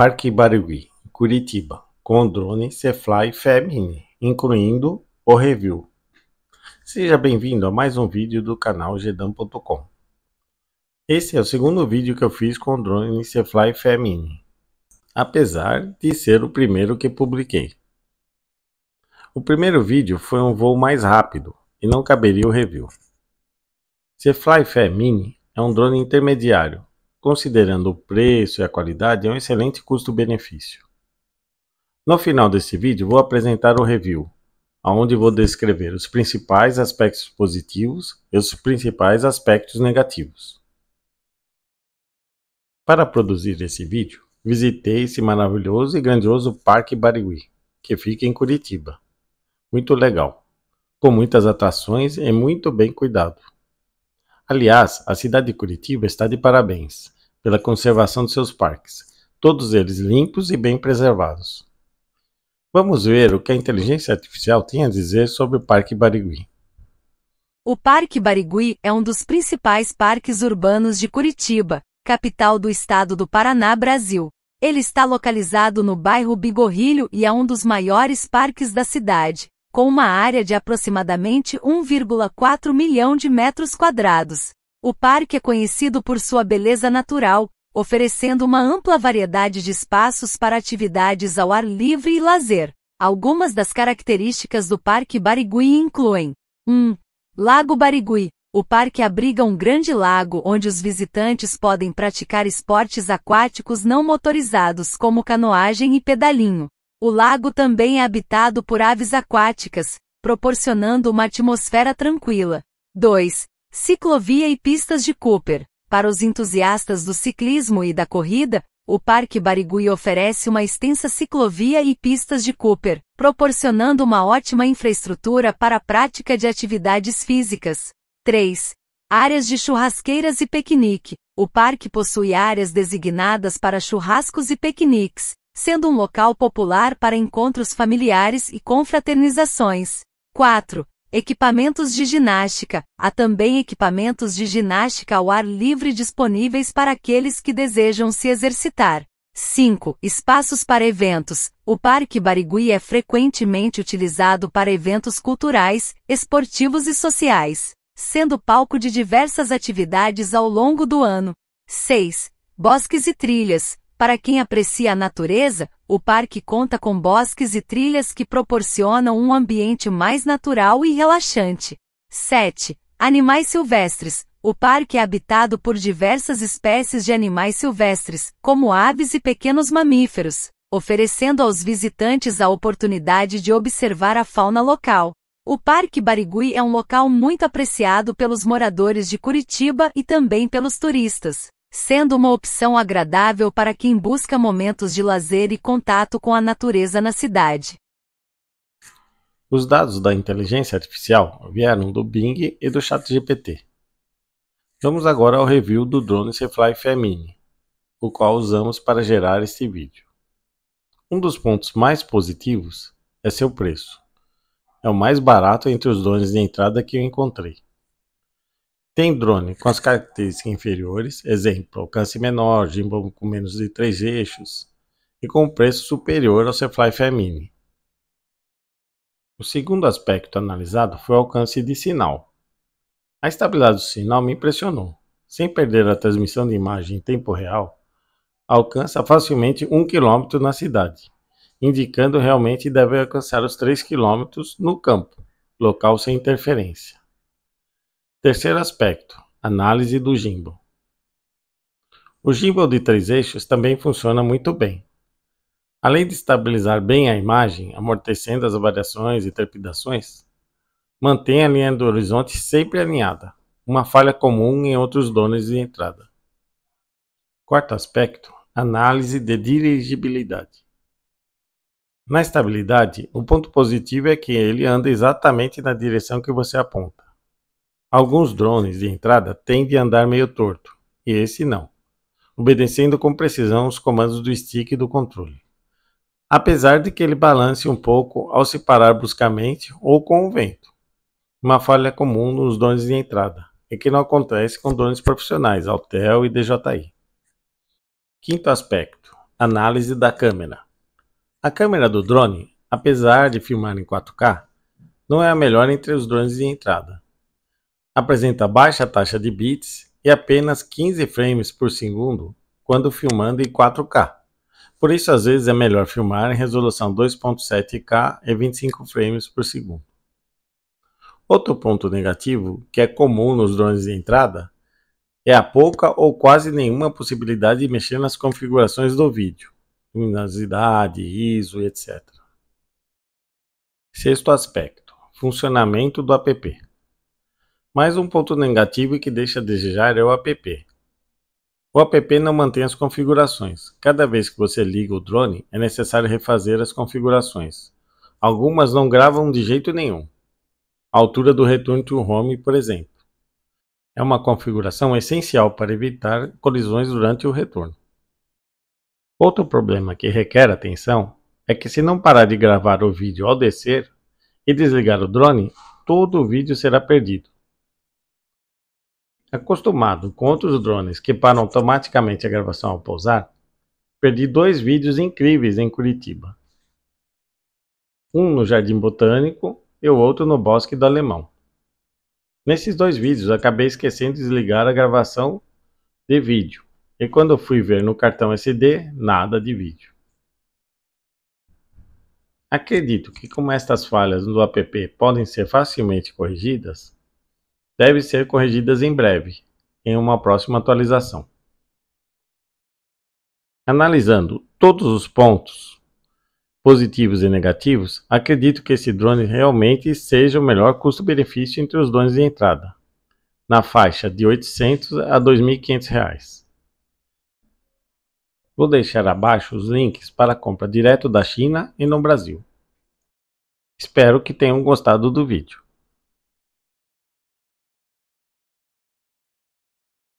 Parque Barigui, Curitiba, com drone Cefly Femini, incluindo o review. Seja bem-vindo a mais um vídeo do canal gedam.com. Esse é o segundo vídeo que eu fiz com o drone Cefly Femini, apesar de ser o primeiro que publiquei. O primeiro vídeo foi um voo mais rápido e não caberia o review. Cefly Femini é um drone intermediário considerando o preço e a qualidade, é um excelente custo-benefício. No final desse vídeo, vou apresentar o review, onde vou descrever os principais aspectos positivos e os principais aspectos negativos. Para produzir esse vídeo, visitei esse maravilhoso e grandioso Parque Barigui, que fica em Curitiba. Muito legal, com muitas atrações e muito bem cuidado. Aliás, a cidade de Curitiba está de parabéns pela conservação de seus parques, todos eles limpos e bem preservados. Vamos ver o que a inteligência artificial tem a dizer sobre o Parque Barigui. O Parque Barigui é um dos principais parques urbanos de Curitiba, capital do estado do Paraná, Brasil. Ele está localizado no bairro Bigorrilho e é um dos maiores parques da cidade com uma área de aproximadamente 1,4 milhão de metros quadrados. O parque é conhecido por sua beleza natural, oferecendo uma ampla variedade de espaços para atividades ao ar livre e lazer. Algumas das características do Parque Barigui incluem 1. Lago Barigui. O parque abriga um grande lago onde os visitantes podem praticar esportes aquáticos não motorizados como canoagem e pedalinho. O lago também é habitado por aves aquáticas, proporcionando uma atmosfera tranquila. 2. Ciclovia e pistas de Cooper. Para os entusiastas do ciclismo e da corrida, o Parque Barigui oferece uma extensa ciclovia e pistas de Cooper, proporcionando uma ótima infraestrutura para a prática de atividades físicas. 3. Áreas de churrasqueiras e piquenique. O parque possui áreas designadas para churrascos e piqueniques, sendo um local popular para encontros familiares e confraternizações. 4. Equipamentos de ginástica. Há também equipamentos de ginástica ao ar livre disponíveis para aqueles que desejam se exercitar. 5. Espaços para eventos. O Parque Barigui é frequentemente utilizado para eventos culturais, esportivos e sociais, sendo palco de diversas atividades ao longo do ano. 6. Bosques e trilhas. Para quem aprecia a natureza, o parque conta com bosques e trilhas que proporcionam um ambiente mais natural e relaxante. 7. Animais silvestres. O parque é habitado por diversas espécies de animais silvestres, como aves e pequenos mamíferos, oferecendo aos visitantes a oportunidade de observar a fauna local. O Parque Barigui é um local muito apreciado pelos moradores de Curitiba e também pelos turistas sendo uma opção agradável para quem busca momentos de lazer e contato com a natureza na cidade. Os dados da inteligência artificial vieram do Bing e do ChatGPT. Vamos agora ao review do drone Cfly Femini, o qual usamos para gerar este vídeo. Um dos pontos mais positivos é seu preço. É o mais barato entre os drones de entrada que eu encontrei. Tem drone com as características inferiores, exemplo, alcance menor, gimbal com menos de 3 eixos, e com preço superior ao Cefly Femini. O segundo aspecto analisado foi o alcance de sinal. A estabilidade do sinal me impressionou. Sem perder a transmissão de imagem em tempo real, alcança facilmente 1 km na cidade, indicando realmente deve alcançar os 3 km no campo, local sem interferência. Terceiro aspecto: análise do gimbal. O gimbal de três eixos também funciona muito bem. Além de estabilizar bem a imagem, amortecendo as variações e trepidações, mantém a linha do horizonte sempre alinhada, uma falha comum em outros donos de entrada. Quarto aspecto: análise de dirigibilidade. Na estabilidade, o um ponto positivo é que ele anda exatamente na direção que você aponta. Alguns drones de entrada tendem a andar meio torto, e esse não, obedecendo com precisão os comandos do stick e do controle. Apesar de que ele balance um pouco ao se parar bruscamente ou com o vento. Uma falha comum nos drones de entrada, e que não acontece com drones profissionais, Altel e DJI. Quinto aspecto: análise da câmera. A câmera do drone, apesar de filmar em 4K, não é a melhor entre os drones de entrada apresenta baixa taxa de bits e apenas 15 frames por segundo quando filmando em 4K. Por isso, às vezes, é melhor filmar em resolução 2.7K e 25 frames por segundo. Outro ponto negativo, que é comum nos drones de entrada, é a pouca ou quase nenhuma possibilidade de mexer nas configurações do vídeo, luminosidade, ISO, etc. Sexto aspecto: funcionamento do app. Mais um ponto negativo e que deixa a desejar é o app. O app não mantém as configurações. Cada vez que você liga o drone, é necessário refazer as configurações. Algumas não gravam de jeito nenhum. A altura do return to home, por exemplo. É uma configuração essencial para evitar colisões durante o retorno. Outro problema que requer atenção é que se não parar de gravar o vídeo ao descer e desligar o drone, todo o vídeo será perdido. Acostumado com outros drones que param automaticamente a gravação ao pousar, perdi dois vídeos incríveis em Curitiba. Um no Jardim Botânico e o outro no Bosque do Alemão. Nesses dois vídeos acabei esquecendo de desligar a gravação de vídeo, e quando fui ver no cartão SD, nada de vídeo. Acredito que como estas falhas no app podem ser facilmente corrigidas, devem ser corrigidas em breve, em uma próxima atualização. Analisando todos os pontos, positivos e negativos, acredito que esse drone realmente seja o melhor custo-benefício entre os drones de entrada, na faixa de 800 a 2.500 reais. Vou deixar abaixo os links para compra direto da China e no Brasil. Espero que tenham gostado do vídeo.